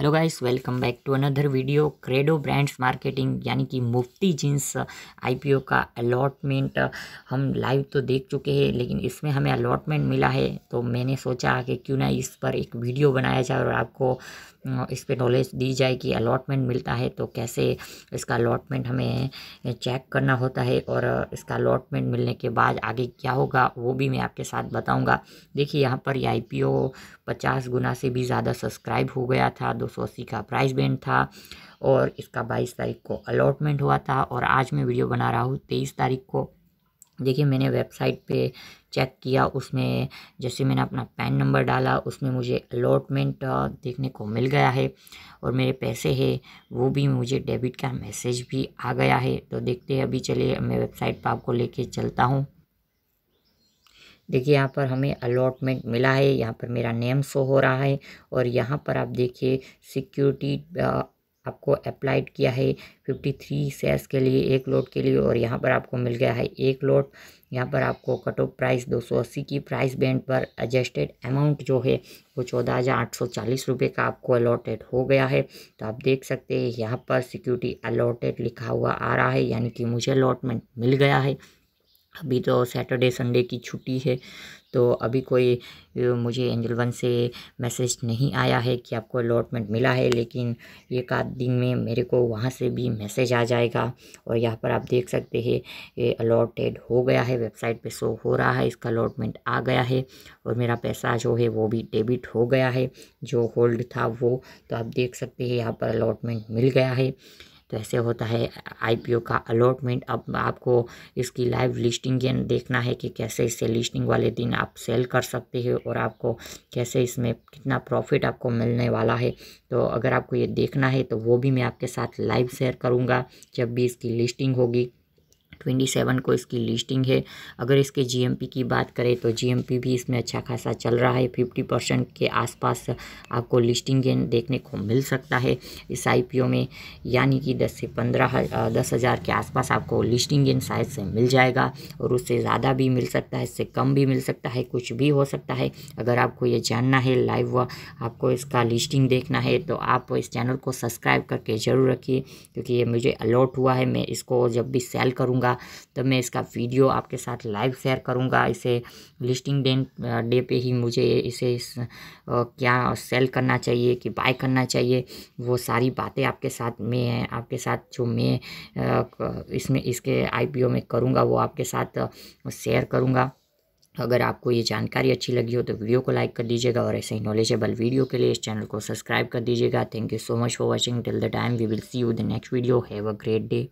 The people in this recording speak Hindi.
hello guys welcome back to another video Credo brands marketing यानी कि मुफ्ती जींस आईपीओ uh, का अलॉटमेंट uh, हम लाइव तो देख चुके हैं लेकिन इसमें हमें अलॉटमेंट मिला है तो मैंने सोचा कि क्यों ना इस पर एक वीडियो बनाया जाए और आपको uh, इस पर नॉलेज दी जाए कि अलॉटमेंट मिलता है तो कैसे इसका अलॉटमेंट हमें चेक करना होता है और इसका अलॉटमेंट मिलने के बाद आगे क्या होगा वो भी मैं आपके साथ बताऊँगा देखिए यहाँ पर ये आई पी गुना से भी ज़्यादा सब्सक्राइब हो गया था दो सौ अस्सी का प्राइस बैंड था और इसका बाईस तारीख को अलॉटमेंट हुआ था और आज मैं वीडियो बना रहा हूँ तेईस तारीख को देखिए मैंने वेबसाइट पे चेक किया उसमें जैसे मैंने अपना पैन नंबर डाला उसमें मुझे अलॉटमेंट देखने को मिल गया है और मेरे पैसे है वो भी मुझे डेबिट का मैसेज भी आ गया है तो देखते हैं अभी चलिए मैं वेबसाइट पर आपको लेके चलता हूँ देखिए यहाँ पर हमें अलॉटमेंट मिला है यहाँ पर मेरा नेम शो हो रहा है और यहाँ पर आप देखिए सिक्योरिटी आपको अप्लाइड किया है फिफ्टी थ्री सेस के लिए एक लोट के लिए और यहाँ पर आपको मिल गया है एक लोट यहाँ पर आपको कट ऑफ प्राइस दो सौ अस्सी की प्राइस बैंड पर एडजस्टेड अमाउंट जो है वो चौदह हज़ार आठ सौ चालीस रुपये का आपको अलॉटेड हो गया है तो आप देख सकते हैं यहाँ पर सिक्योरिटी अलॉटेड लिखा हुआ आ रहा है यानी कि मुझे अलॉटमेंट मिल गया है अभी तो सैटरडे संडे की छुट्टी है तो अभी कोई मुझे एंजल वन से मैसेज नहीं आया है कि आपको अलॉटमेंट मिला है लेकिन एक आध दिन में मेरे को वहाँ से भी मैसेज आ जाएगा और यहाँ पर आप देख सकते हैं ये अलॉटेड हो गया है वेबसाइट पे शो हो रहा है इसका अलॉटमेंट आ गया है और मेरा पैसा जो है वो भी डेबिट हो गया है जो होल्ड था वो तो आप देख सकते हैं यहाँ पर अलॉटमेंट मिल गया है तो ऐसे होता है आईपीओ का अलॉटमेंट अब आपको इसकी लाइव लिस्टिंग देखना है कि कैसे इससे लिस्टिंग वाले दिन आप सेल कर सकते हैं और आपको कैसे इसमें कितना प्रॉफिट आपको मिलने वाला है तो अगर आपको ये देखना है तो वो भी मैं आपके साथ लाइव शेयर करूँगा जब भी इसकी लिस्टिंग होगी ट्वेंटी सेवन को इसकी लिस्टिंग है अगर इसके जीएमपी की बात करें तो जीएमपी भी इसमें अच्छा खासा चल रहा है फिफ्टी परसेंट के आसपास आपको लिस्टिंग गेन देखने को मिल सकता है इस आईपीओ में यानी कि दस से पंद्रह दस हज़ार के आसपास आपको लिस्टिंग गेन शायद से मिल जाएगा और उससे ज़्यादा भी मिल सकता है इससे कम भी मिल सकता है कुछ भी हो सकता है अगर आपको ये जानना है लाइव आपको इसका लिस्टिंग देखना है तो आप इस चैनल को सब्सक्राइब करके ज़रूर रखिए क्योंकि ये मुझे अलॉट हुआ है मैं इसको जब भी सेल करूँगा होगा तो मैं इसका वीडियो आपके साथ लाइव शेयर करूँगा इसे लिस्टिंग डे डे पे ही मुझे इसे इस, क्या सेल करना चाहिए कि बाय करना चाहिए वो सारी बातें आपके साथ मैं आपके साथ जो मैं इसमें इसके आईपीओ में करूँगा वो आपके साथ शेयर करूँगा अगर आपको ये जानकारी अच्छी लगी हो तो वीडियो को लाइक कर दीजिएगा और ऐसे ही नॉलेजेबल वीडियो के लिए इस चैनल को सब्सक्राइब कर दीजिएगा thank you so much for watching till the time we will see you the next video have a great day